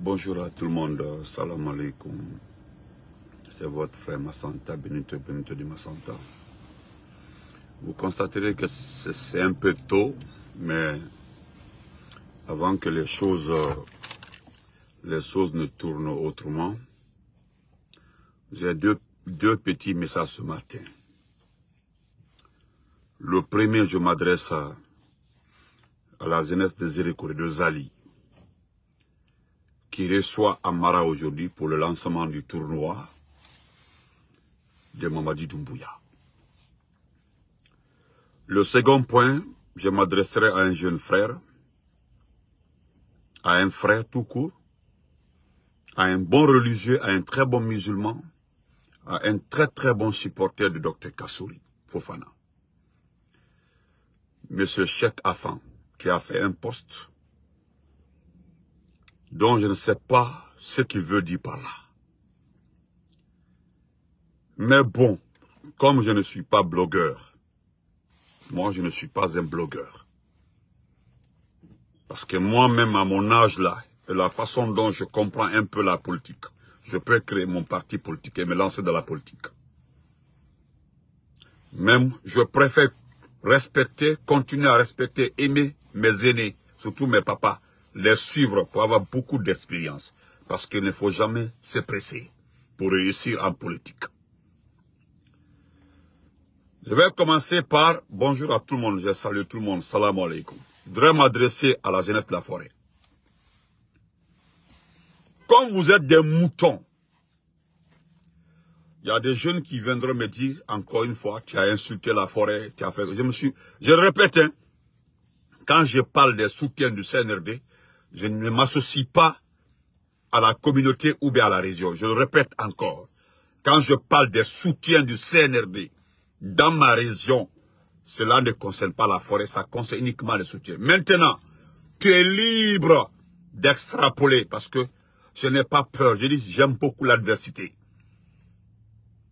Bonjour à tout le monde, salam alaikum. C'est votre frère Massanta, Benito Benito de Massanta. Vous constaterez que c'est un peu tôt, mais avant que les choses, les choses ne tournent autrement, j'ai deux, petits messages ce matin. Le premier, je m'adresse à, à, la jeunesse des et de Zali qui reçoit Amara aujourd'hui pour le lancement du tournoi de Mamadi Doumbouya. Le second point, je m'adresserai à un jeune frère, à un frère tout court, à un bon religieux, à un très bon musulman, à un très très bon supporter du docteur Kassouri Fofana. Monsieur Cheikh Afan, qui a fait un poste dont je ne sais pas ce qu'il veut dire par là. Mais bon, comme je ne suis pas blogueur, moi je ne suis pas un blogueur. Parce que moi-même à mon âge là, et la façon dont je comprends un peu la politique, je peux créer mon parti politique et me lancer dans la politique. Même, je préfère respecter, continuer à respecter, aimer mes aînés, surtout mes papas, les suivre pour avoir beaucoup d'expérience. Parce qu'il ne faut jamais se presser pour réussir en politique. Je vais commencer par bonjour à tout le monde, je salue tout le monde, salam alaikum. Je voudrais m'adresser à la jeunesse de la forêt. Comme vous êtes des moutons, il y a des jeunes qui viendront me dire encore une fois, tu as insulté la forêt, tu as fait... Je me suis... Je répète, hein, quand je parle des soutiens du CNRD, je ne m'associe pas à la communauté ou bien à la région. Je le répète encore. Quand je parle des soutiens du CNRD dans ma région, cela ne concerne pas la forêt, ça concerne uniquement le soutien. Maintenant, tu es libre d'extrapoler parce que je n'ai pas peur. Je dis, j'aime beaucoup l'adversité.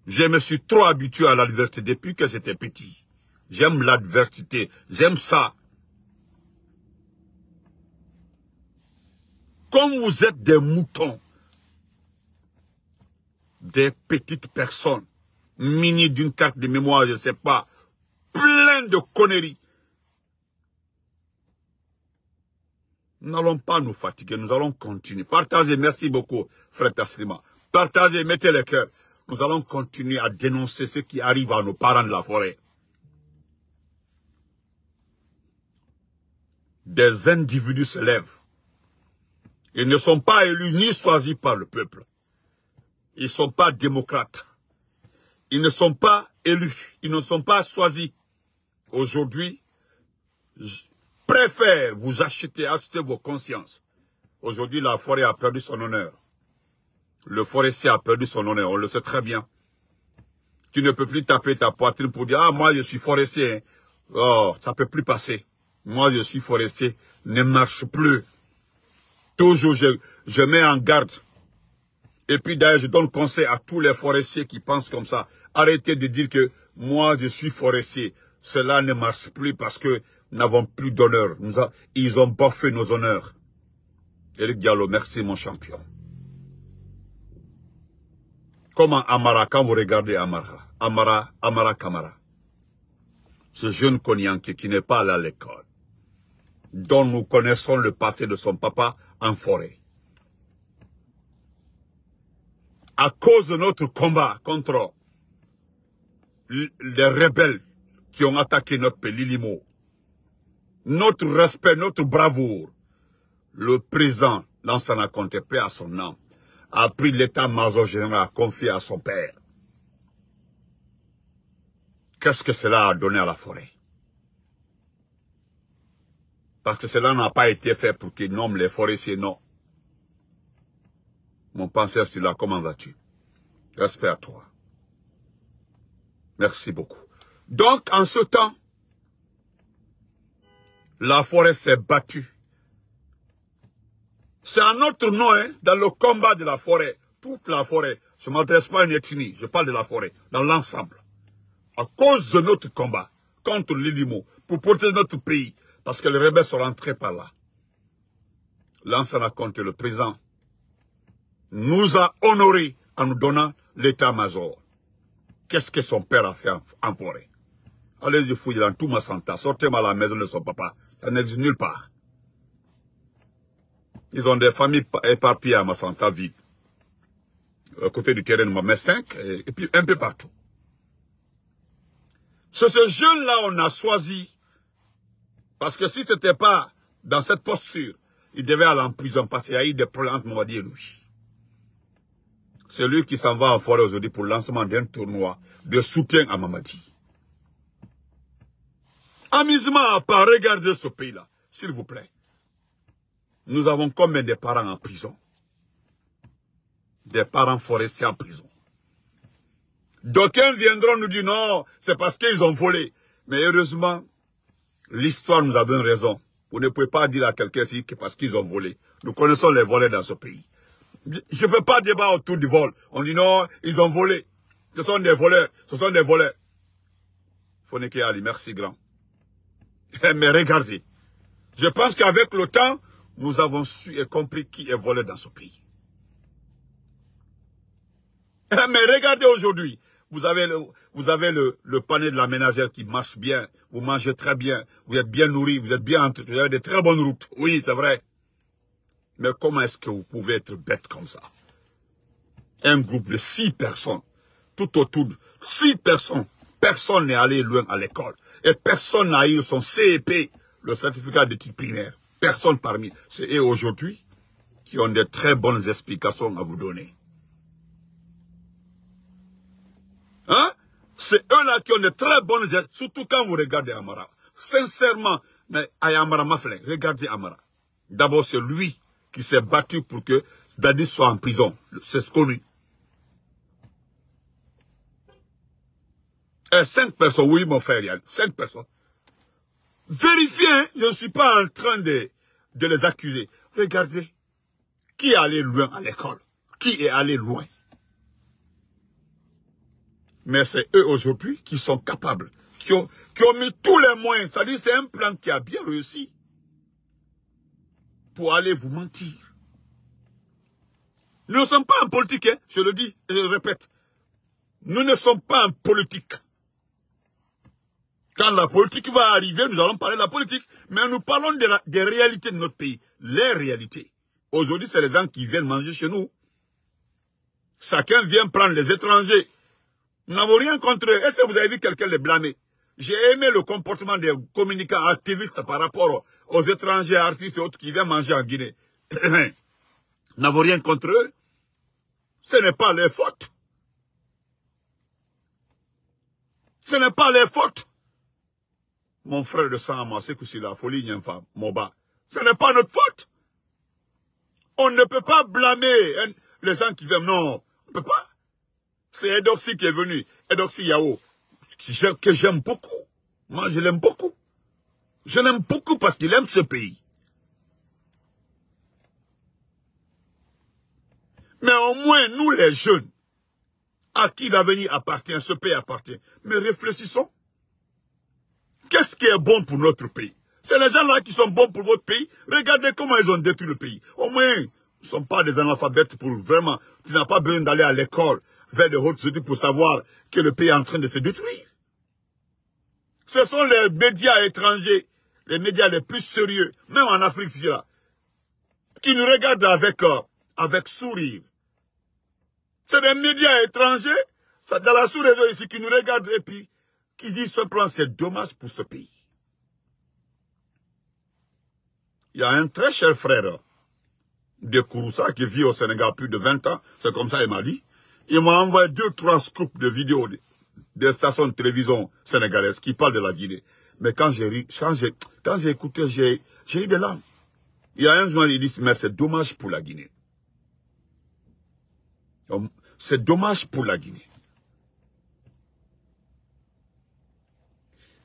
Je me suis trop habitué à l'adversité depuis que j'étais petit. J'aime l'adversité. J'aime ça. comme vous êtes des moutons, des petites personnes, minies d'une carte de mémoire, je ne sais pas, plein de conneries. Nous n'allons pas nous fatiguer, nous allons continuer. Partagez, merci beaucoup, frère Perslima. Partagez, mettez le cœur. Nous allons continuer à dénoncer ce qui arrive à nos parents de la forêt. Des individus se lèvent ils ne sont pas élus ni choisis par le peuple. Ils ne sont pas démocrates. Ils ne sont pas élus. Ils ne sont pas choisis. Aujourd'hui, je préfère vous acheter, acheter vos consciences. Aujourd'hui, la forêt a perdu son honneur. Le forestier a perdu son honneur, on le sait très bien. Tu ne peux plus taper ta poitrine pour dire « Ah, moi, je suis forestier. Hein. Oh, ça peut plus passer. Moi, je suis forestier. Ne marche plus. Toujours, je, je mets en garde. Et puis d'ailleurs, je donne conseil à tous les forestiers qui pensent comme ça. Arrêtez de dire que moi, je suis forestier. Cela ne marche plus parce que nous n'avons plus d'honneur. Ils ont boffé nos honneurs. Eric Diallo, merci mon champion. Comment Amara, quand vous regardez Amara, Amara, Amara Kamara, ce jeune Konyanke qui n'est pas allé à l'école, dont nous connaissons le passé de son papa en forêt. À cause de notre combat contre les rebelles qui ont attaqué notre pays, Lilimo, notre respect, notre bravoure, le président a compté paix à son nom a pris l'état-major général confié à son père. Qu'est-ce que cela a donné à la forêt parce que cela n'a pas été fait pour qu'ils nomment les forestiers, non. Mon penseur, tu là, comment vas-tu Respect à toi. Merci beaucoup. Donc, en ce temps, la forêt s'est battue. C'est un autre nom, hein, dans le combat de la forêt. Toute la forêt. Je ne m'adresse pas à une ethnie, je parle de la forêt, dans l'ensemble. À cause de notre combat contre l'Ilimo, pour protéger notre pays, parce que les rebelles sont rentrés par là. s'en raconte le présent. nous a honorés en nous donnant l'état-major. Qu'est-ce que son père a fait en, forêt Allez-y fouiller dans tout Massanta. Sortez-moi la maison de son papa. Ça n'existe nulle part. Ils ont des familles éparpillées à Massanta vide. côté du terrain de ma 5 et, et puis un peu partout. Sur ce jeune-là, on a choisi parce que si c'était n'était pas dans cette posture, il devait aller en prison parce qu'il y a eu des problèmes entre Mamadi et lui. C'est lui qui s'en va en forêt aujourd'hui pour le lancement d'un tournoi de soutien à Mamadi. Amusement à regarder regarder ce pays-là, s'il vous plaît. Nous avons combien des parents en prison Des parents forestiers en prison. D'aucuns viendront nous dire non, c'est parce qu'ils ont volé. Mais heureusement, L'histoire nous a donné raison. Vous ne pouvez pas dire à quelqu'un ici que parce qu'ils ont volé. Nous connaissons les volets dans ce pays. Je ne veux pas débattre autour du vol. On dit non, ils ont volé. Ce sont des voleurs. Ce sont des voleurs. Foneke Ali, merci grand. Eh, mais regardez. Je pense qu'avec le temps, nous avons su et compris qui est volé dans ce pays. Eh, mais regardez aujourd'hui. Vous avez le, vous avez le, le panier de la ménagère qui marche bien. Vous mangez très bien. Vous êtes bien nourri. Vous êtes bien Vous avez de très bonnes routes. Oui, c'est vrai. Mais comment est-ce que vous pouvez être bête comme ça? Un groupe de six personnes, tout autour, six personnes. Personne n'est allé loin à l'école. Et personne n'a eu son CEP, le certificat d'études primaires. Personne parmi. C'est eux aujourd'hui qui ont de très bonnes explications à vous donner. Hein? C'est un là qui ont de très bonnes gestes, surtout quand vous regardez Amara. Sincèrement, mais Amara regardez Amara. D'abord, c'est lui qui s'est battu pour que Dadi soit en prison. C'est ce qu'on lui. Eh, cinq personnes, oui, mon frère cinq personnes. Vérifiez, hein, je ne suis pas en train de, de les accuser. Regardez, qui est allé loin à l'école Qui est allé loin mais c'est eux aujourd'hui qui sont capables, qui ont, mis tous les moyens. C'est-à-dire c'est un plan qui a bien réussi pour aller vous mentir. Nous ne sommes pas en politique, hein, je le dis et je le répète. Nous ne sommes pas en politique. Quand la politique va arriver, nous allons parler de la politique, mais nous parlons des réalités de notre pays, les réalités. Aujourd'hui, c'est les gens qui viennent manger chez nous. Chacun vient prendre les étrangers. Nous n'avons rien contre eux. Est-ce que vous avez vu quelqu'un les blâmer J'ai aimé le comportement des communicants activistes par rapport aux étrangers, artistes et autres qui viennent manger en Guinée. Nous n'avons rien contre eux. Ce n'est pas leur faute. Ce n'est pas leur faute. Mon frère de sang c'est que c'est la folie, femme, Moba. Ce n'est pas notre faute. On ne peut pas blâmer les gens qui viennent. Non, on ne peut pas. C'est Edoxy qui est venu. Edoxy Yao, que j'aime beaucoup. Moi, je l'aime beaucoup. Je l'aime beaucoup parce qu'il aime ce pays. Mais au moins, nous les jeunes, à qui l'avenir appartient, ce pays appartient, mais réfléchissons. Qu'est-ce qui est bon pour notre pays C'est les gens-là qui sont bons pour votre pays. Regardez comment ils ont détruit le pays. Au moins, ils ne sont pas des analphabètes pour vraiment... Tu n'as pas besoin d'aller à l'école vers de hautes études pour savoir que le pays est en train de se détruire. Ce sont les médias étrangers, les médias les plus sérieux, même en Afrique, qui nous regardent avec, sourire. Euh, avec sourire. C'est des médias étrangers, dans la sous-région ici, qui nous regardent et puis qui disent ce plan, c'est dommage pour ce pays. Il y a un très cher frère de Kouroussa qui vit au Sénégal plus de 20 ans, c'est comme ça il m'a dit, il m'a envoyé deux, trois scoops de vidéos des stations de télévision sénégalaises qui parlent de la Guinée. Mais quand j'ai quand j'ai écouté, j'ai, j'ai eu des larmes. Il y a un jour, ils dit, mais c'est dommage pour la Guinée. C'est dommage pour la Guinée.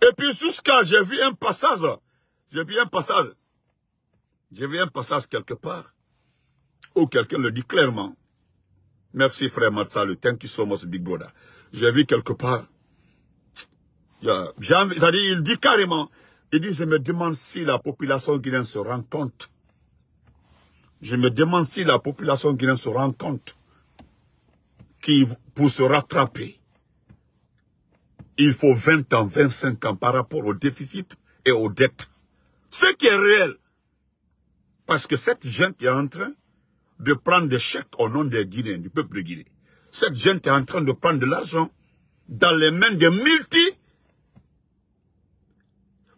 Et puis jusqu'à, j'ai vu un passage, j'ai vu un passage, j'ai vu un passage quelque part, où quelqu'un le dit clairement. Merci, frère Matsalutin Thank you so much, big brother. J'ai vu quelque part. il dit carrément, il dit, je me demande si la population guinéenne se rend compte. Je me demande si la population guinéenne se rend compte qui, pour se rattraper, il faut 20 ans, 25 ans par rapport au déficit et aux dettes. Ce qui est réel. Parce que cette jeune qui est en train de prendre des chèques au nom des Guinéens, du peuple de Guinée. Cette gente est en train de prendre de l'argent dans les mains des multi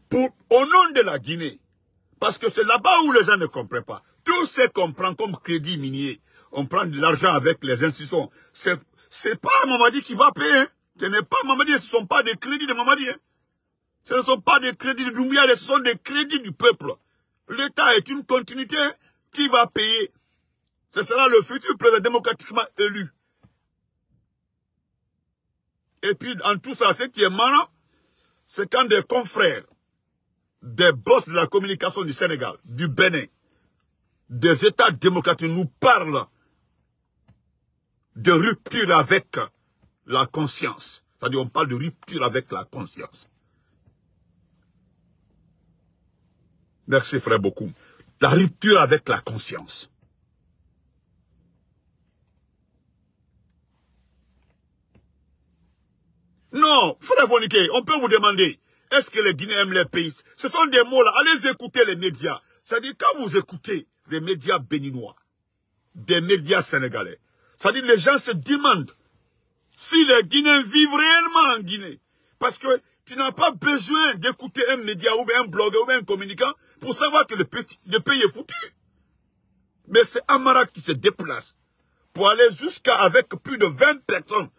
pour, au nom de la Guinée. Parce que c'est là-bas où les gens ne comprennent pas. Tout ce qu'on prend comme crédit minier, on prend de l'argent avec les institutions. Ce n'est pas Mamadi qui va payer. Hein. Ce n'est pas Mamadi, ce ne sont pas des crédits de Mamadi. Hein. Ce ne sont pas des crédits de Doumbia, ce sont des crédits du peuple. L'État est une continuité hein, qui va payer ce sera le futur président démocratiquement élu. Et puis, en tout ça, ce qui est marrant, c'est quand des confrères, des bosses de la communication du Sénégal, du Bénin, des États démocratiques nous parlent de rupture avec la conscience. C'est-à-dire, on parle de rupture avec la conscience. Merci, frère beaucoup. La rupture avec la conscience. Non, Fonike, on peut vous demander, est-ce que les Guinéens aiment les pays Ce sont des mots-là, allez écouter les médias. C'est-à-dire, quand vous écoutez les médias béninois, des médias sénégalais, c'est-à-dire, les gens se demandent si les Guinéens vivent réellement en Guinée. Parce que tu n'as pas besoin d'écouter un média ou un blogueur ou un communicant pour savoir que le pays, le pays est foutu. Mais c'est Amara qui se déplace pour aller jusqu'à avec plus de 20 personnes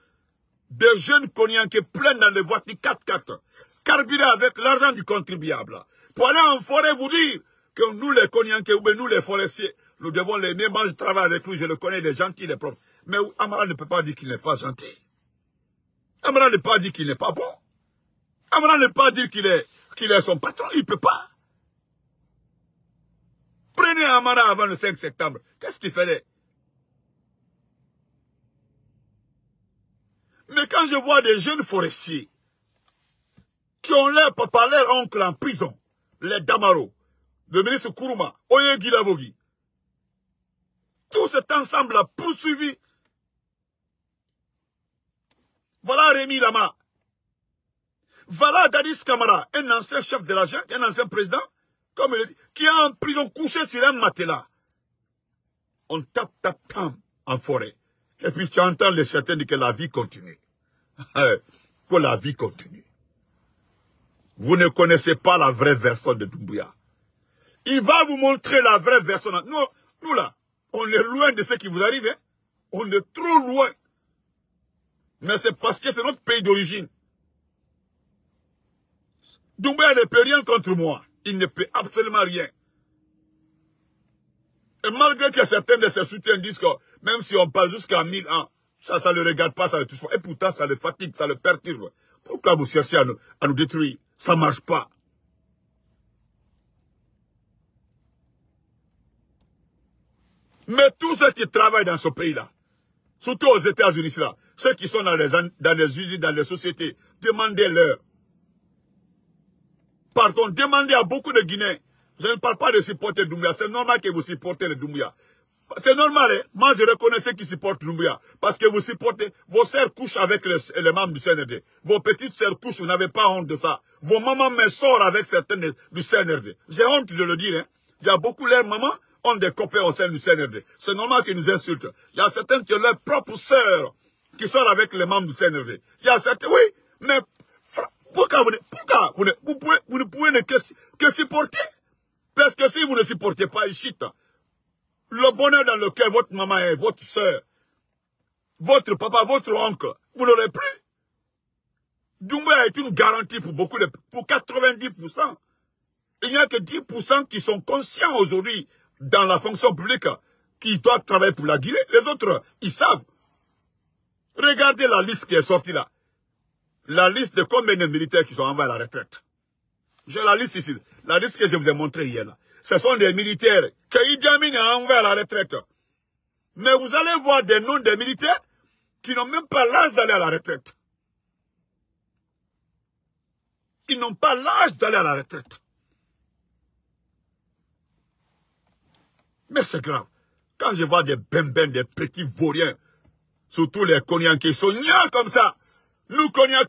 des jeunes qui pleins dans les voitures 4x4, carburés avec l'argent du contribuable, pour aller en forêt vous dire que nous les cognacs ou bien nous les forestiers, nous devons les aimer. Moi je travaille avec lui, je le connais, il est gentil, il Mais Amara ne peut pas dire qu'il n'est pas gentil. Amara ne peut pas dire qu'il n'est pas bon. Amara ne peut pas dire qu'il est, qu'il est son patron, il ne peut pas. Prenez Amara avant le 5 septembre. Qu'est-ce qu'il fallait Mais quand je vois des jeunes forestiers qui ont leur papa, leur oncle en prison, les Damaro, le ministre Kuruma, Oye tout cet ensemble a poursuivi. Voilà Rémi Lama. Voilà Dadis Kamara, un ancien chef de la junte, un ancien président, comme il dit, qui est en prison couché sur un matelas. On tape, tape, tape en forêt. Et puis tu entends les certains dire que la vie continue. que la vie continue. Vous ne connaissez pas la vraie version de Doumbouya. Il va vous montrer la vraie version. Nous, nous là, on est loin de ce qui vous arrive. Hein. On est trop loin. Mais c'est parce que c'est notre pays d'origine. Doumbouya ne peut rien contre moi. Il ne peut absolument rien. Et malgré que certains de ses soutiens disent que même si on passe jusqu'à 1000 ans, ça, ça ne le regarde pas, ça ne le touche pas. Et pourtant, ça le fatigue, ça le perturbe. Pourquoi vous cherchez à nous, détruire Ça ne marche pas. Mais tous ceux qui travaillent dans ce pays-là, surtout aux États-Unis, là, ceux qui sont dans les, dans les usines, dans les sociétés, demandez-leur. Pardon, demandez à beaucoup de Guinéens. Je ne parle pas de supporter Doumbouya. C'est normal que vous supportez le Doumbouya. C'est normal, hein? Moi, je reconnais ceux qui supportent Lumbuya. Parce que vous supportez, vos sœurs couchent avec les, membres du CNRD. Vos petites sœurs couchent, vous n'avez pas honte de ça. Vos mamans me sortent avec certaines du CNRD. J'ai honte de le dire, hein? Il y a beaucoup leurs mamans ont des copains au sein du CNRD. C'est normal qu'ils nous insultent. Il y a certains qui ont leurs propres sœurs qui sortent avec les membres du CNRD. Il y a certains, oui, mais pourquoi vous ne, pourquoi vous ne, pouvez, que, que supporter? Parce que si vous ne supportez pas, ils chitent. Le bonheur dans lequel votre maman est, votre soeur, votre papa, votre oncle, vous l'aurez plus. Doumbouya est une garantie pour beaucoup de, pour 90%. Il n'y a que 10% qui sont conscients aujourd'hui dans la fonction publique qui doivent travailler pour la Guinée. Les autres, ils savent. Regardez la liste qui est sortie là. La liste de combien de militaires qui sont envoyés à la retraite. J'ai la liste ici. La liste que je vous ai montrée hier là ce sont des militaires qui Idi Amin a à la retraite. Mais vous allez voir des noms de militaires qui n'ont même pas l'âge d'aller à la retraite. Ils n'ont pas l'âge d'aller à la retraite. Mais c'est grave. Quand je vois des bimbins, ben des petits vauriens, surtout les Konyans, qui sont comme ça, nous cognans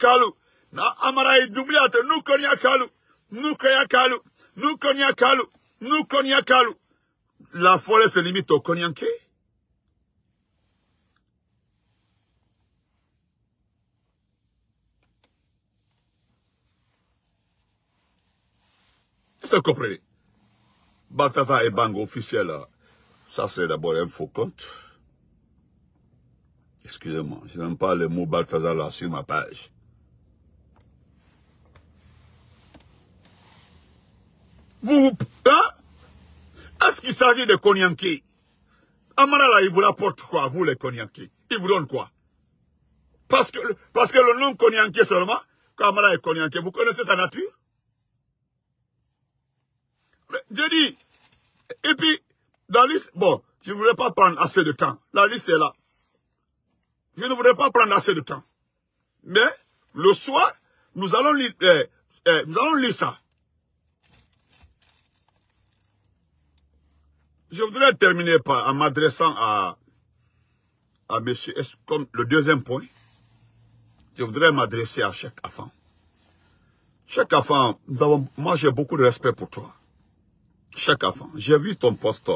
nous cognans nous cognans nous nous, Konyakalu. La forêt se limite au Konyanke. Vous comprenez Balthazar et banque officiel, ça c'est d'abord un faux compte. Excusez-moi, je n'aime pas le mot Balthazar là sur ma page. Vous, s'agit de Konyanki. Amara là, il vous rapporte quoi, vous les Konyanki Il vous donne quoi parce que, parce que le nom Konyanki seulement, Amara est Konyanki, vous connaissez sa nature J'ai dit, et puis, dans liste, bon, je ne voudrais pas prendre assez de temps. La liste est là. Je ne voudrais pas prendre assez de temps. Mais, le soir, nous allons lire, eh, eh, nous allons lire ça. Je voudrais terminer en m'adressant à, à monsieur, comme le deuxième point, je voudrais m'adresser à chaque enfant. Chaque enfant, moi j'ai beaucoup de respect pour toi. Chaque enfant, j'ai vu ton poste.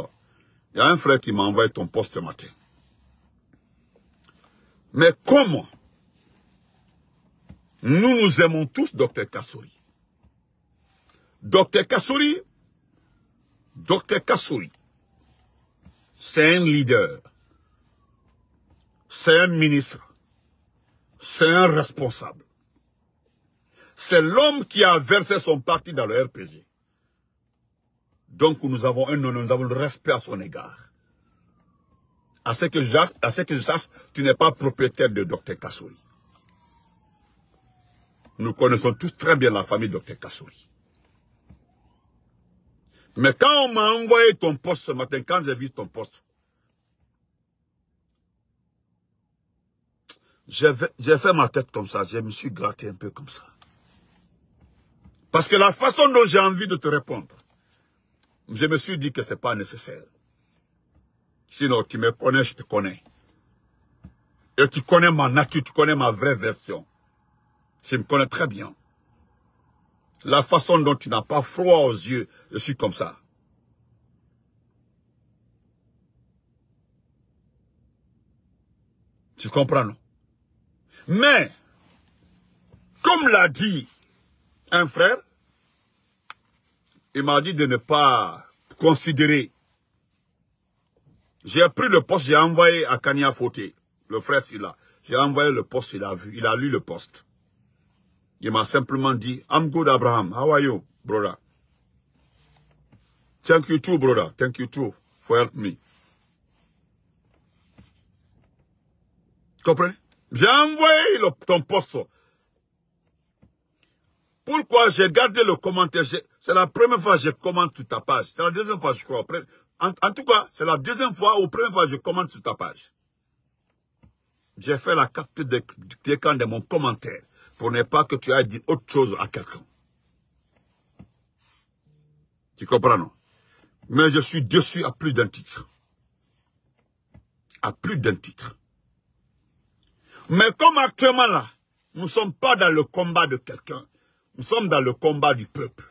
Il y a un frère qui m'a envoyé ton poste ce matin. Mais comment nous nous aimons tous, docteur Kassouri. Docteur Kassouri, docteur Kassouri, c'est un leader, c'est un ministre, c'est un responsable. C'est l'homme qui a versé son parti dans le RPG. Donc nous avons un nous avons le respect à son égard. À ce que, à ce que je sache, tu n'es pas propriétaire de Dr Kassouri. Nous connaissons tous très bien la famille Dr Kassouri. Mais quand on m'a envoyé ton poste ce matin, quand j'ai vu ton poste, j'ai fait ma tête comme ça, je me suis gratté un peu comme ça. Parce que la façon dont j'ai envie de te répondre, je me suis dit que c'est pas nécessaire. Sinon, tu me connais, je te connais. Et tu connais ma nature, tu connais ma vraie version. Tu me connais très bien la façon dont tu n'as pas froid aux yeux, je suis comme ça. Tu comprends, non Mais, comme l'a dit un frère, il m'a dit de ne pas considérer. J'ai pris le poste, j'ai envoyé à Kania Fauté, le frère là. J'ai envoyé le poste, il a vu, il a lu le poste. Il m'a simplement dit, I'm good, Abraham. How are you, brother? Thank you too, brother. Thank you too for help me. comprends? J'ai envoyé ton poste. Pourquoi j'ai gardé le commentaire C'est la première fois que je commente sur ta page. C'est la deuxième fois, je crois. En, tout cas, c'est la deuxième fois ou première fois que je commente sur ta page. J'ai fait la capture d'écran de mon commentaire pour ne pas que tu ailles dire autre chose à quelqu'un. Tu comprends, non Mais je suis déçu à plus d'un titre. À plus d'un titre. Mais comme actuellement là, nous ne sommes pas dans le combat de quelqu'un. Nous sommes dans le combat du peuple.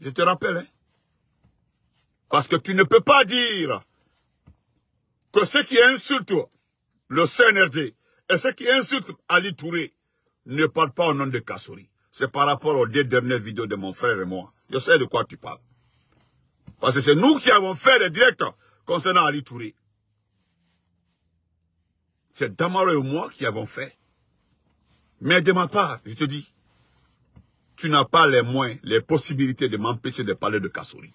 Je te rappelle, hein Parce que tu ne peux pas dire que ce qui insultent le CNRD et ce qui insulte Ali Touré ne parle pas au nom de Kassori. C'est par rapport aux deux dernières vidéos de mon frère et moi. Je sais de quoi tu parles. Parce que c'est nous qui avons fait les directs concernant Ali Touré. C'est Damaro et moi qui avons fait. Mais de ma part, je te dis, tu n'as pas les moyens, les possibilités de m'empêcher de parler de Kassori.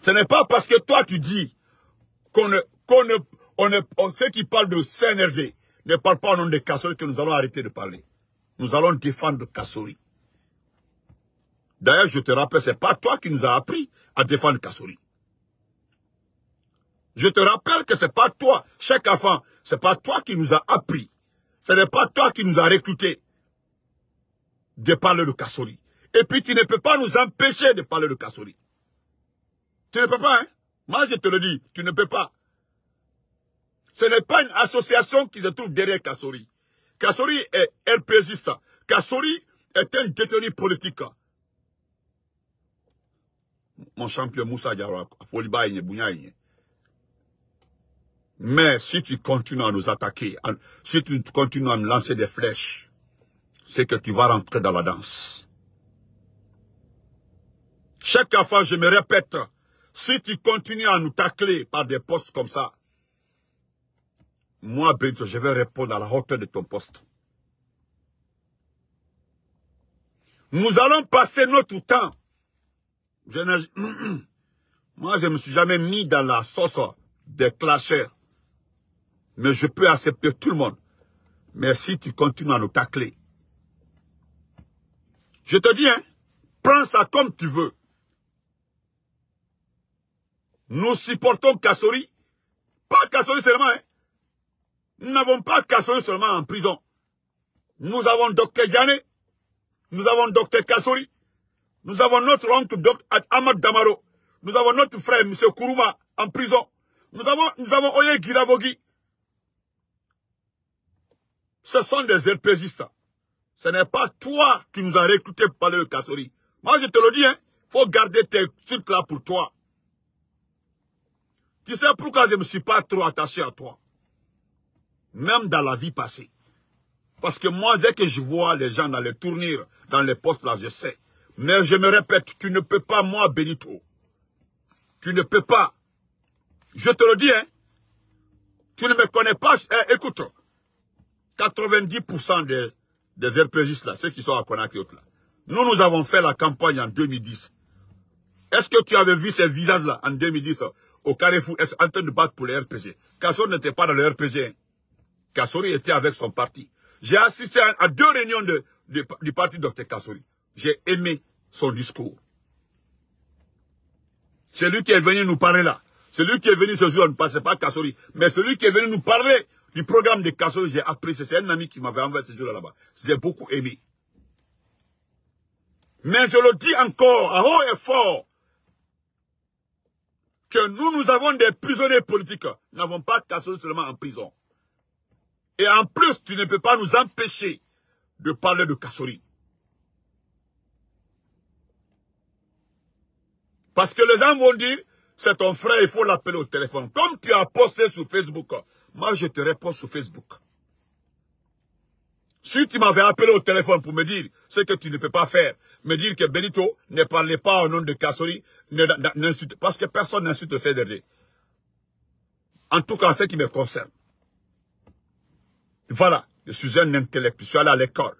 Ce n'est pas parce que toi tu dis qu'on ne, on ne, on, ceux qui parlent de ne parlent pas au nom de Kassori que nous allons arrêter de parler nous allons défendre Kassori. D'ailleurs, je te rappelle, c'est pas toi qui nous as appris à défendre Kassori. Je te rappelle que c'est pas toi, chaque enfant, c'est pas toi qui nous a appris. Ce n'est pas toi qui nous a recrutés de parler de Kassori. Et puis tu ne peux pas nous empêcher de parler de Kassori. Tu ne peux pas, hein Moi je te le dis, tu ne peux pas. Ce n'est pas une association qui se trouve derrière Kassori. Kassori est RPGiste. Kassori est un détenu politique. Mon champion Moussa Diarra, Mais si tu continues à nous attaquer, si tu continues à me lancer des flèches, c'est que tu vas rentrer dans la danse. Chaque fois, je me répète, si tu continues à nous tacler par des postes comme ça, moi, Brito, je vais répondre à la hauteur de ton poste. Nous allons passer notre temps. moi, je ne me suis jamais mis dans la sauce des clashers. Mais je peux accepter tout le monde. Mais si tu continues à nous tacler, je te dis, hein, prends ça comme tu veux. Nous supportons Kassori. Pas Kassori seulement, hein. Nous n'avons pas Kassori seulement en prison. Nous avons Dr Yanné, nous avons Dr Kassori, nous avons notre oncle Dr Ahmad Damaro, nous avons notre frère M. Kuruma, en prison, nous avons, nous avons Oye Giravogi. Ce sont des résistants. Ce n'est pas toi qui nous as recrutés pour parler de Kassori. Moi, je te le dis, il hein, faut garder tes trucs là pour toi. Tu sais pourquoi je ne me suis pas trop attaché à toi même dans la vie passée. Parce que moi, dès que je vois les gens dans les tournures, dans les postes là, je sais. Mais je me répète, tu ne peux pas, moi, Benito. Tu ne peux pas. Je te le dis, hein. Tu ne me connais pas. Eh, écoute, 90% des, des RPG, là, ceux qui sont à Conakry, là. Nous, nous avons fait la campagne en 2010. Est-ce que tu avais vu ces visages-là en 2010 au Carrefour, en train de battre pour les RPG on n'était pas dans les RPG. Hein. Kassori était avec son parti. J'ai assisté à, deux réunions de, du parti Dr Kassori. J'ai aimé son discours. Celui qui est venu nous parler là, celui qui est venu ce jour, ne passait pas Kassori, mais celui qui est venu nous parler du programme de Kassori, j'ai apprécié. C'est un ami qui m'avait envoyé ce jour-là là-bas. J'ai beaucoup aimé. Mais je le dis encore, à haut et fort, que nous, nous avons des prisonniers politiques. Nous n'avons pas Kassori seulement en prison. Et en plus, tu ne peux pas nous empêcher de parler de Kassori. Parce que les gens vont dire, c'est ton frère, il faut l'appeler au téléphone. Comme tu as posté sur Facebook, moi je te réponds sur Facebook. Si tu m'avais appelé au téléphone pour me dire ce que tu ne peux pas faire, me dire que Benito ne parlait pas au nom de Kassori, parce que personne n'insulte ces En tout cas, ce qui me concerne. Voilà, je suis un intellectuel, je suis allé à l'école.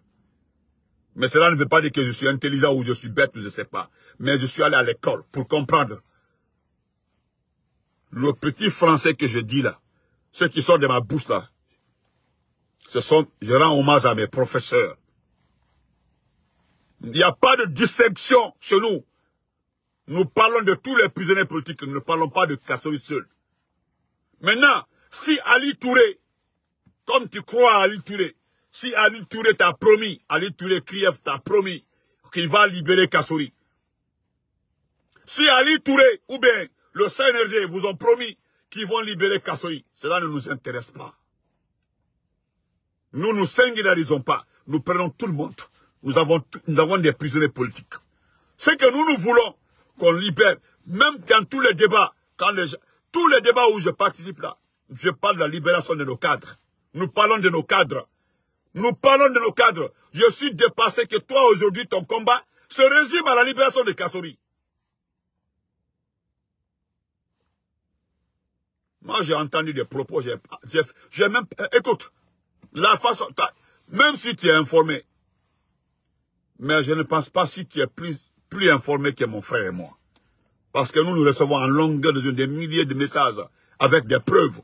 Mais cela ne veut pas dire que je suis intelligent ou je suis bête ou je ne sais pas. Mais je suis allé à l'école pour comprendre. Le petit français que je dis là, ce qui sort de ma bouche là, ce sont, je rends hommage à mes professeurs. Il n'y a pas de dissection chez nous. Nous parlons de tous les prisonniers politiques, nous ne parlons pas de Kassori seul. Maintenant, si Ali Touré comme tu crois à Ali Touré, si Ali Touré t'a promis, Ali Touré kriev t'a promis qu'il va libérer Kassouri. Si Ali Touré ou bien le CNRG vous ont promis qu'ils vont libérer Kassouri, cela ne nous intéresse pas. Nous ne nous singularisons pas. Nous prenons tout le monde. Nous avons, nous avons des prisonniers politiques. Ce que nous, nous voulons qu'on libère, même dans tous les débats, quand les, tous les débats où je participe là, je parle de la libération de nos cadres. Nous parlons de nos cadres. Nous parlons de nos cadres. Je suis dépassé que toi, aujourd'hui, ton combat se résume à la libération de Kassori. Moi, j'ai entendu des propos, j'ai même... Euh, écoute, la façon... Même si tu es informé, mais je ne pense pas si tu es plus, plus informé que mon frère et moi. Parce que nous, nous recevons en longueur des milliers de messages avec des preuves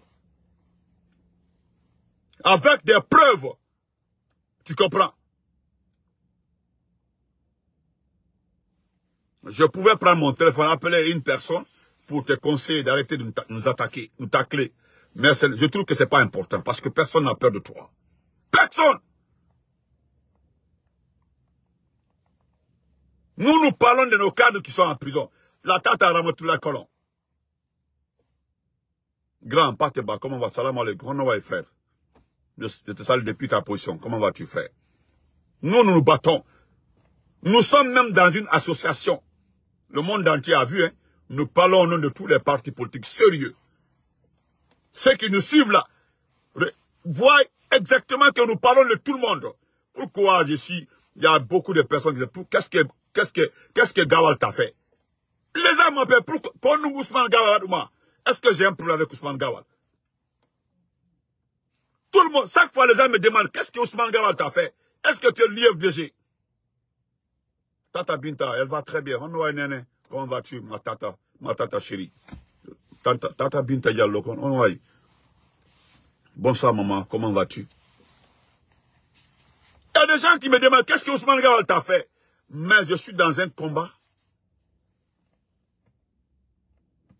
avec des preuves. Tu comprends Je pouvais prendre mon téléphone, appeler une personne pour te conseiller d'arrêter de nous attaquer, nous tacler. Mais je trouve que c'est pas important parce que personne n'a peur de toi. Personne Nous, nous parlons de nos cadres qui sont en prison. La tata a tout la colonne. Grand, pas bas, comment va, salam alaikum, on va frère je te salue depuis ta position. Comment vas-tu faire Nous, nous nous battons. Nous sommes même dans une association. Le monde entier a vu, hein. Nous parlons au nom de tous les partis politiques sérieux. Ceux qui nous suivent là, voient exactement que nous parlons de tout le monde. Pourquoi je suis, il y a beaucoup de personnes qui disent, qu'est-ce que, quest que, quest que Gawal t'a fait? Les hommes pour nous Ousmane Gawal, Est-ce que j'ai un problème avec Ousmane Gawal? Tout le monde, chaque fois, les gens me demandent, qu'est-ce que Ousmane Gawal t'a fait Est-ce que tu es vie Tata Binta, elle va très bien. Comment vas-tu, ma tata, ma tata chérie Tata, tata Binta Diallo, on Bonsoir, maman, comment vas-tu Il y a des gens qui me demandent, qu'est-ce que Ousmane Gawal t'a fait Mais je suis dans un combat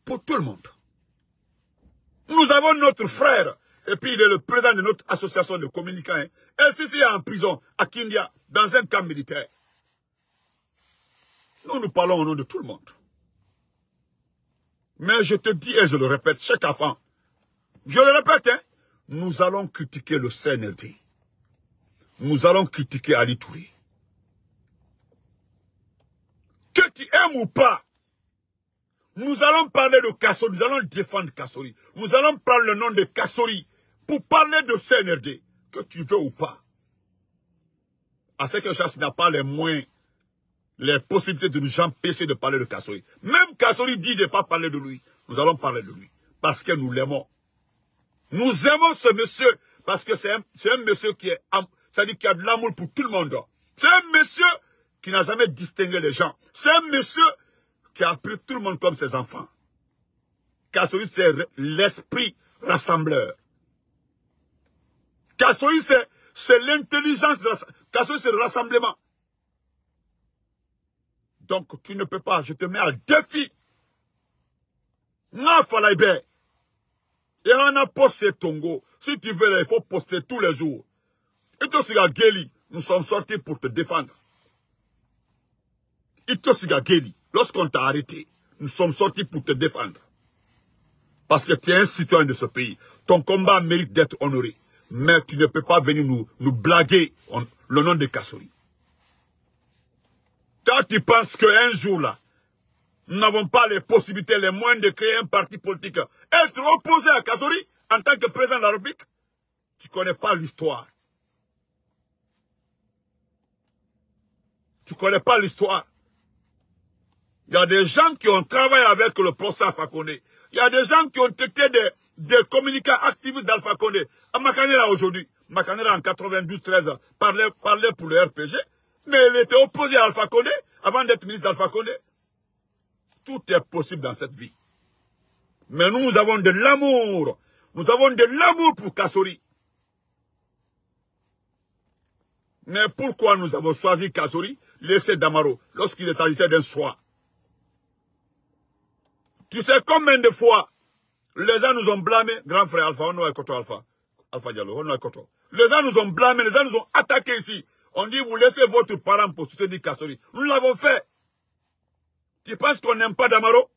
pour tout le monde. Nous avons notre frère et puis, il est le président de notre association de communicants. Et hein. si c'est en prison à Kindia, dans un camp militaire. Nous, nous parlons au nom de tout le monde. Mais je te dis et je le répète, chaque enfant, je le répète, hein, nous allons critiquer le CNRD. Nous allons critiquer Ali Touré. Que tu aimes ou pas, nous allons parler de Kassori, nous allons défendre Kassori. Nous allons prendre le nom de Kassori pour parler de CNRD, que tu veux ou pas. À ce que Chasse n'a pas les moyens, les possibilités de nous empêcher de parler de Kassori. Même Kassori dit de ne pas parler de lui. Nous allons parler de lui. Parce que nous l'aimons. Nous aimons ce monsieur parce que c'est un, monsieur qui, est, qui a de l'amour pour tout le monde. C'est un monsieur qui n'a jamais distingué les gens. C'est un monsieur qui a pris tout le monde comme ses enfants. Kassori, c'est l'esprit rassembleur. Kassoui, c'est l'intelligence, Kassoui, c'est le rassemblement. Donc, tu ne peux pas, je te mets à défi. N'a Il Et on a posté Tongo. Si tu veux, il faut poster tous les jours. Et toi, Geli. Nous sommes sortis pour te défendre. Et toi, Geli. Lorsqu'on t'a arrêté, nous sommes sortis pour te défendre. Parce que tu es un citoyen de ce pays. Ton combat mérite d'être honoré. Mais tu ne peux pas venir nous, nous blaguer le nom de Kassori. Toi, tu penses qu'un jour là, nous n'avons pas les possibilités, les moyens de créer un parti politique. Être opposé à Kassori en tant que président de la tu ne connais pas l'histoire. Tu ne connais pas l'histoire. Il y a des gens qui ont travaillé avec le procès à Il y a des gens qui ont traité des, des communicants actifs d'Alpha Condé. À ah, Macanera aujourd'hui, Makanera en 92-13 parlait, parlait pour le RPG, mais il était opposé à Alpha Condé avant d'être ministre d'Alpha Condé. Tout est possible dans cette vie. Mais nous, avons de l'amour. Nous avons de l'amour pour Kassori. Mais pourquoi nous avons choisi Kassori, laissé Damaro, lorsqu'il est agité d'un soir Tu sais combien de fois les gens nous ont blâmés, grand frère Alpha, on a Koto Alpha. Alpha Diallo, on a Koto. Les gens nous ont blâmés, les gens nous ont attaqués ici. On dit, vous laissez votre parent pour soutenir Kassori. Nous l'avons fait. Tu penses qu'on n'aime pas Damaro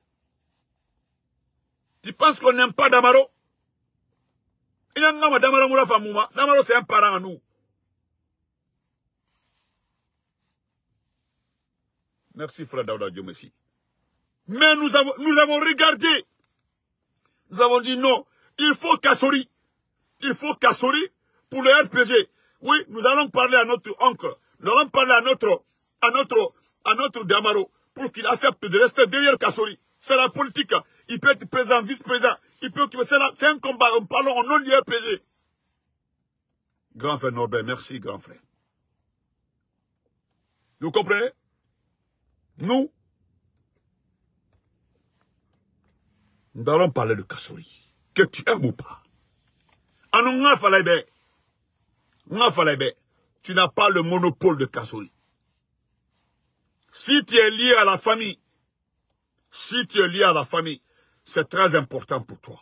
Tu penses qu'on n'aime pas Damaro Il y a un Damaro Moura Damaro, c'est un parent à nous. Merci, frère Daouda Diomessi. Mais nous avons, nous avons regardé nous avons dit non. Il faut Kassori. Il faut Kassori pour le RPG. Oui, nous allons parler à notre oncle. Nous allons parler à notre, à notre, à notre Damaro pour qu'il accepte de rester derrière Kassori. C'est la politique. Il peut être président, vice-président. Il peut C'est un combat. Nous parlons au nom du RPG. Grand frère Norbert, merci, grand frère. Vous comprenez Nous, Nous allons parler de Kassori. Que tu aimes ou pas. Ah tu n'as pas le monopole de Kassori. Si tu es lié à la famille, si tu es lié à la famille, c'est très important pour toi.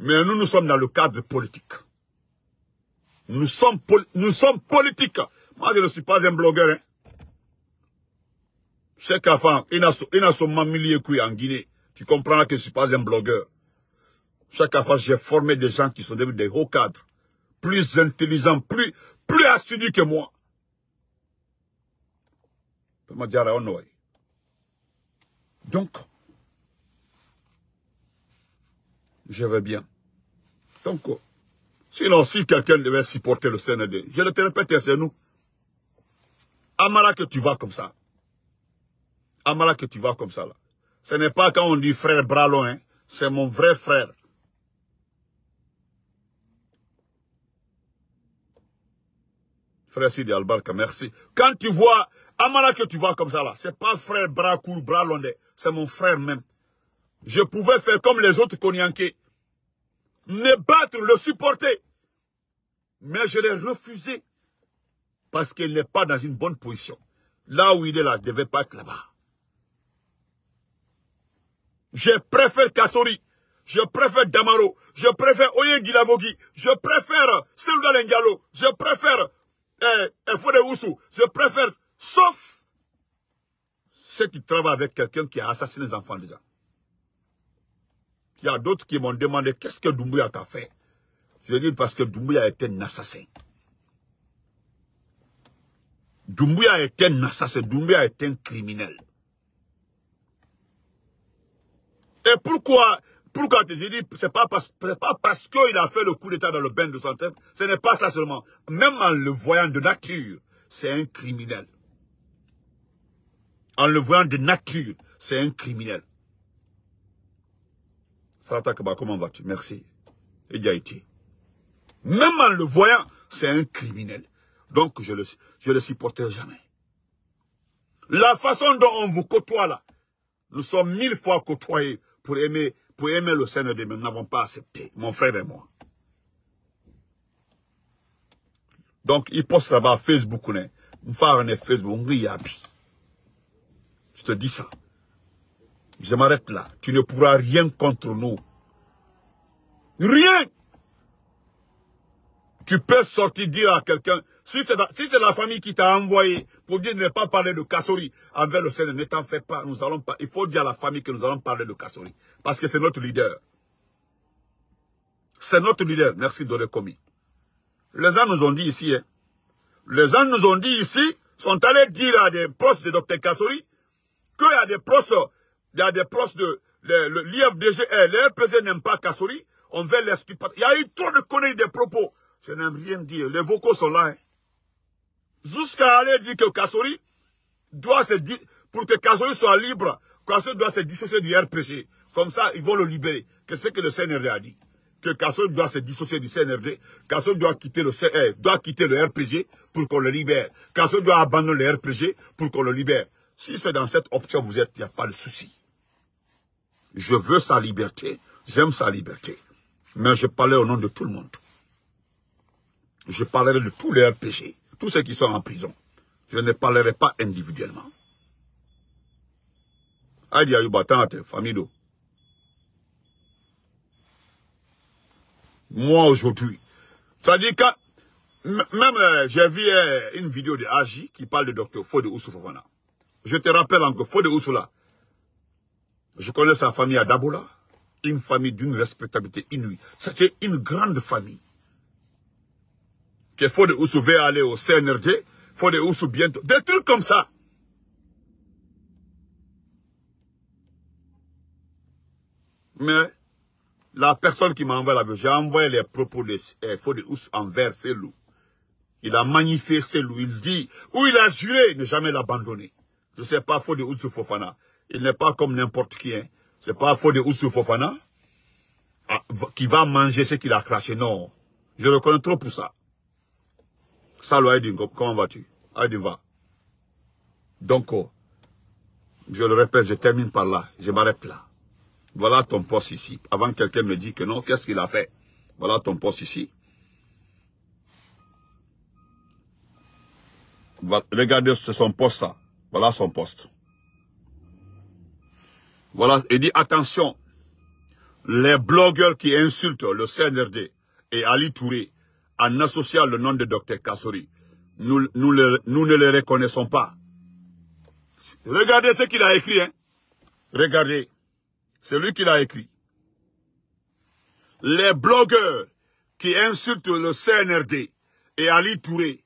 Mais nous, nous sommes dans le cadre politique. Nous sommes, nous sommes politiques. Moi, je ne suis pas un blogueur. Hein. enfant, il a son, en Guinée. Tu comprends que je ne suis pas un blogueur. Chaque fois, j'ai formé des gens qui sont devenus des hauts cadres, plus intelligents, plus, plus assidus que moi. Donc, je vais bien. Donc, sinon, si quelqu'un devait supporter le CND, je le répète, c'est nous. Amara que tu vas comme ça. Amara que tu vas comme ça, là. Ce n'est pas quand on dit frère Bralon, hein. c'est mon vrai frère. Frère Sidi Albarka, merci. Quand tu vois Amara que tu vois comme ça là, c'est pas frère Bracourt, Bralonde, hein. c'est mon frère même. Je pouvais faire comme les autres Konyankés. Me battre, le supporter. Mais je l'ai refusé. Parce qu'il n'est pas dans une bonne position. Là où il est là, il ne devait pas être là-bas. Je préfère Kassori. Je préfère Damaro. Je préfère Oye Gilavogi. Je préfère Selouda Lengalo. Je préfère eh, eh Fode Oussou. Je préfère, sauf ceux qui travaillent avec quelqu'un qui a assassiné les enfants déjà. Il y a d'autres qui m'ont demandé qu'est-ce que Doumbouya t'a fait. Je dis parce que Doumbouya était un assassin. Doumbouya était un assassin. Doumbouya été un criminel. Et pourquoi pourquoi je dis, c'est pas parce, pas parce qu'il a fait le coup d'état dans le bain de son tête, ce n'est pas ça seulement. Même en le voyant de nature, c'est un criminel. En le voyant de nature, c'est un criminel. comment vas-tu Merci. Et Même en le voyant, c'est un criminel. Donc, je ne je le supporterai jamais. La façon dont on vous côtoie là, nous sommes mille fois côtoyés pour aimer, pour aimer le Seigneur de nous n'avons pas accepté, mon frère et moi. Donc, il poste là-bas Facebook, on Facebook, Je te dis ça. Je m'arrête là. Tu ne pourras rien contre nous. Rien! Tu peux sortir dire à quelqu'un, si c'est la, famille qui t'a envoyé pour dire ne pas parler de Kassori envers le Seigneur, ne t'en fais pas, nous allons pas, il faut dire à la famille que nous allons parler de Kassori. Parce que c'est notre leader. C'est notre leader. Merci de commis. Les gens nous ont dit ici, hein. les gens nous ont dit ici, sont allés dire à des proches de Dr Kassori qu'il y a des proches, il y a des proches de l'IFDG, eh, l'RPG n'aime pas Kassori, on veut l'excuser. Il y a eu trop de conneries des propos je n'aime rien dire. Les vocaux sont là. Hein. Jusqu'à aller dire que Kassori doit se dire, pour que Kassori soit libre, Kassori doit se dissocier du RPG. Comme ça, ils vont le libérer. Que ce que le CNRD a dit. Que Kassori doit se dissocier du CNRD. Kassori doit quitter le, CR, eh, doit quitter le RPG pour qu'on le libère. Kassori doit abandonner le RPG pour qu'on le libère. Si c'est dans cette option vous êtes, il n'y a pas de souci. Je veux sa liberté. J'aime sa liberté. Mais je parlais au nom de tout le monde. Je parlerai de tous les RPG, tous ceux qui sont en prison. Je ne parlerai pas individuellement. Aïdi Ayouba, tante, famido. Moi, aujourd'hui, ça dit que même euh, j'ai vu euh, une vidéo de Haji qui parle de docteur Fode Oussoufafana. Je te rappelle encore, Fode là. je connais sa famille à Daboula, une famille d'une respectabilité inouïe. C'était une grande famille que de Oussou veut aller au CNRD, de Oussou bientôt, des trucs comme ça. Mais la personne qui m'a envoyé la vidéo, j'ai envoyé les propos de eh, de Oussou envers Felou. Il a manifesté. il dit, ou il a juré ne jamais l'abandonner. Je ne sais pas de Oussou Fofana. Il n'est pas comme n'importe qui. Hein. Ce n'est pas faux Oussou Fofana ah, qui va manger ce qu'il a craché. Non, je reconnais trop pour ça. Salut comment vas-tu Aydin va. Donc, oh, je le répète, je termine par là, je m'arrête là. Voilà ton poste ici. Avant que quelqu'un me dise que non, qu'est-ce qu'il a fait Voilà ton poste ici. regardez, son poste ça. Voilà son poste. Voilà, il dit attention, les blogueurs qui insultent le CNRD et Ali Touré en associant le nom de Dr Kassori. Nous, ne les reconnaissons pas. Regardez ce qu'il a écrit. Hein. Regardez. C'est lui qui l'a écrit. Les blogueurs qui insultent le CNRD et Ali Touré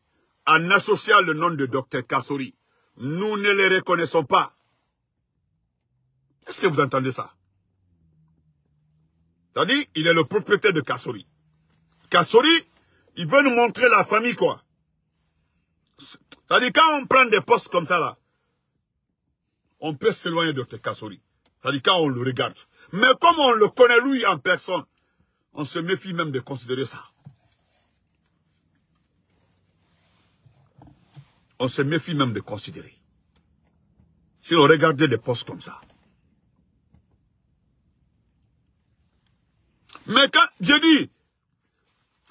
en associant le nom de Dr Kassori, nous ne les reconnaissons pas. Est-ce que vous entendez ça C'est-à-dire, il est le propriétaire de Kassori. Kassori il veut nous montrer la famille, quoi. C'est-à-dire, quand on prend des postes comme ça, là, on peut s'éloigner de Tekasori. C'est-à-dire, quand on le regarde. Mais comme on le connaît, lui, en personne, on se méfie même de considérer ça. On se méfie même de considérer. Si on regardait des postes comme ça. Mais quand, je dis...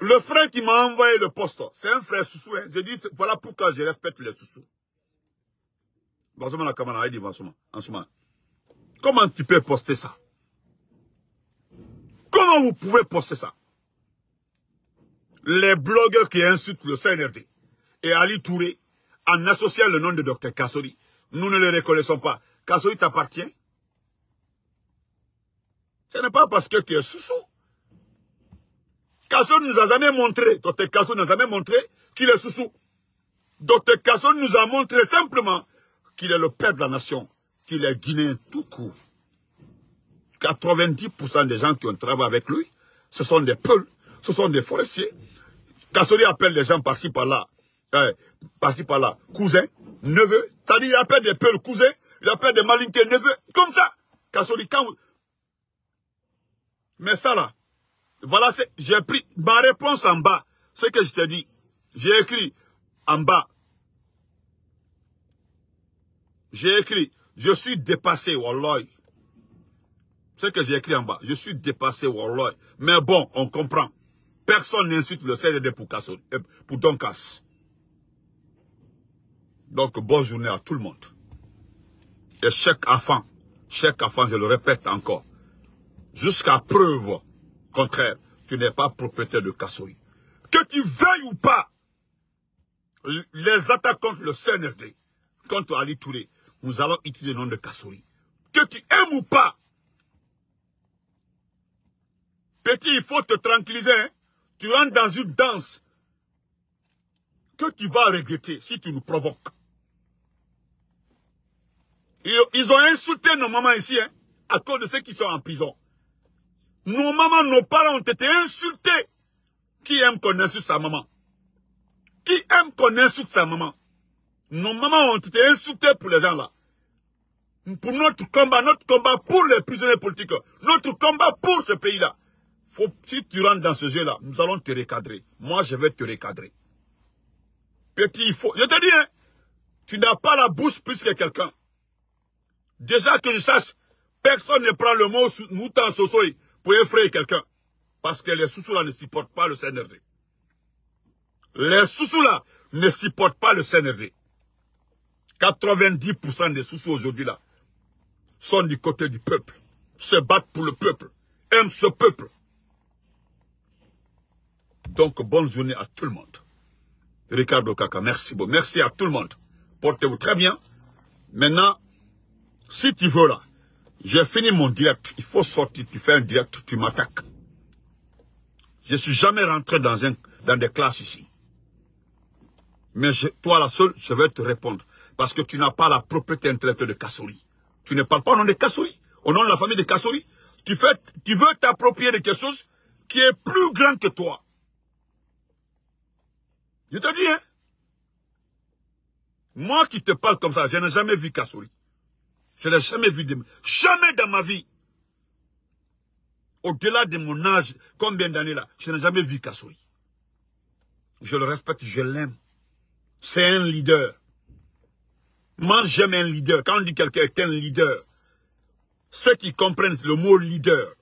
Le frère qui m'a envoyé le poste, c'est un frère Soussou. Hein. J'ai dit, voilà pourquoi je respecte les Soussou. Comment tu peux poster ça Comment vous pouvez poster ça Les blogueurs qui insultent le CNRD et Ali Touré en associant le nom de Dr Kassori, nous ne les reconnaissons pas. Kassori t'appartient Ce n'est pas parce que tu es Soussou Kassou nous a jamais montré, Dr nous a jamais montré qu'il est sous-sous. Dr Kasson nous a montré simplement qu'il est le père de la nation, qu'il est guinéen tout court. 90% des gens qui ont travaillé avec lui, ce sont des peuls, ce sont des forestiers. Kassoli appelle les gens par-ci par-là, hein, par par-là, cousins, neveux. C'est-à-dire il appelle des peuls cousins, il appelle des malinqués neveux, comme ça. Kassoli, quand... Mais ça là, voilà, j'ai pris ma réponse en bas. Ce que je te dis, j'ai écrit en bas. J'ai écrit, je suis dépassé, Walloy. Ce que j'ai écrit en bas, je suis dépassé, Walloy. Mais bon, on comprend. Personne n'insulte le CDD pour, Kassou, euh, pour Donc, bonne journée à tout le monde. Et chaque enfant, chaque enfant, je le répète encore, jusqu'à preuve contraire, tu n'es pas propriétaire de Kassori. Que tu veuilles ou pas, les attaques contre le CNRD, contre Ali Touré, nous allons utiliser le nom de Kassori. Que tu aimes ou pas, petit, il faut te tranquilliser. Hein. Tu rentres dans une danse que tu vas regretter si tu nous provoques. Ils, ont insulté nos mamans ici, hein, à cause de ceux qui sont en prison. Nos mamans, nos parents ont été insultés. Qui aime qu'on insulte sa maman Qui aime qu'on insulte sa maman Nos mamans ont été insultées pour les gens là. Pour notre combat, notre combat pour les prisonniers politiques, notre combat pour ce pays-là. si tu rentres dans ce jeu-là, nous allons te recadrer. Moi, je vais te recadrer. Petit, il faut... Je te dis, hein, tu n'as pas la bouche plus que quelqu'un. Déjà que je sache, personne ne prend le mot Moutan Sosoï pouvez effrayer quelqu'un. Parce que les sous là ne supportent pas le CNRD. Les sous là ne supportent pas le CNRD. 90% des sous aujourd'hui là sont du côté du peuple. Se battent pour le peuple. Aiment ce peuple. Donc, bonne journée à tout le monde. Ricardo Kaka, merci beaucoup. Merci à tout le monde. Portez-vous très bien. Maintenant, si tu veux là, j'ai fini mon direct. Il faut sortir, tu fais un direct, tu m'attaques. Je suis jamais rentré dans, un, dans des classes ici. Mais toi, la seule, je vais te répondre. Parce que tu n'as pas la propriété intellectuelle de Kassori. Tu ne parles pas au nom de Kassori, au nom de la famille de Kassori. Tu, fais, tu veux t'approprier de quelque chose qui est plus grand que toi. Je te dis, hein. Moi qui te parle comme ça, je n'ai jamais vu Kassori. Je l'ai jamais vu. De... Jamais dans ma vie. Au-delà de mon âge, combien d'années là, je n'ai jamais vu Kassouri. Je le respecte, je l'aime. C'est un leader. Moi, j'aime un leader. Quand on dit quelqu'un est un leader, ceux qui comprennent le mot leader,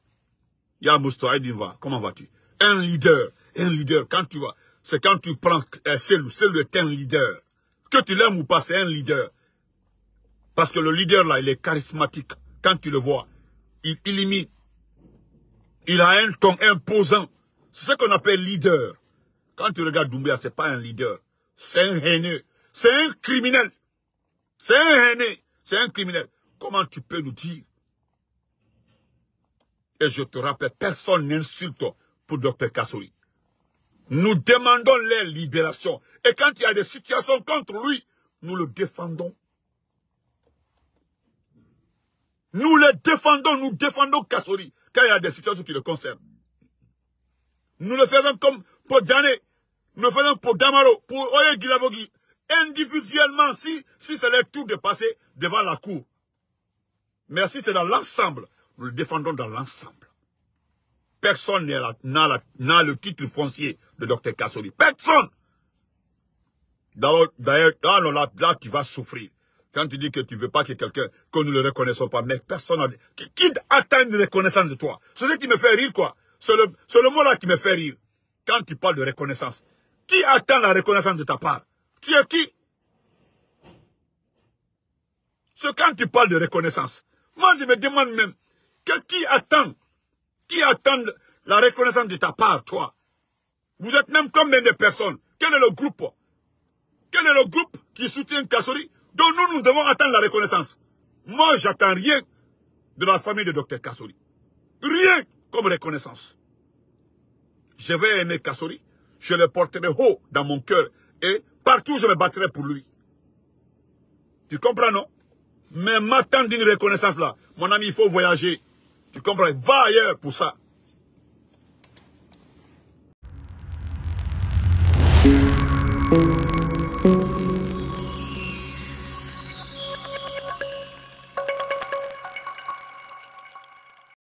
Ya Moustoua, comment vas-tu Un leader, un leader, quand tu vois, c'est quand tu prends celui, celle, de est un leader. Que tu l'aimes ou pas, c'est un leader. Parce que le leader là, il est charismatique. Quand tu le vois, il élimine. Il a un ton imposant. C'est ce qu'on appelle leader. Quand tu regardes Doumbia, n'est pas un leader. C'est un haineux. C'est un criminel. C'est un haineux. C'est un criminel. Comment tu peux nous dire Et je te rappelle, personne n'insulte pour Dr Kassouri. Nous demandons leur libération. Et quand il y a des situations contre lui, nous le défendons Nous les défendons, nous défendons Kassori quand il y a des situations qui le concernent. Nous le faisons comme pour Podjane, nous le faisons pour Damaro, pour Oye Gilavogui, individuellement si, si c'est leur tour de passer devant la cour. Mais si c'est dans l'ensemble, nous le défendons dans l'ensemble. Personne n'a le titre foncier de Dr Kassori. Personne D'ailleurs, ah là, là, qui va souffrir. Quand tu dis que tu veux pas que quelqu'un, que nous le reconnaissons pas, mais personne n'a... Qui, qui attend une reconnaissance de toi C'est ce qui me fait rire, quoi. C'est le, mot-là qui me fait rire. Quand tu parles de reconnaissance, qui attend la reconnaissance de ta part Tu es qui C'est quand tu parles de reconnaissance. Moi, je me demande même, que, qui attend Qui attend la reconnaissance de ta part, toi Vous êtes même combien de personnes Quel est le groupe Quel est le groupe qui soutient Kassori donc nous, nous devons attendre la reconnaissance. Moi, j'attends rien de la famille de Dr Kassori. Rien comme reconnaissance. Je vais aimer Kassori, je le porterai haut dans mon cœur et partout je me battrai pour lui. Tu comprends, non Mais m'attendre d'une reconnaissance là, mon ami, il faut voyager. Tu comprends Va ailleurs pour ça.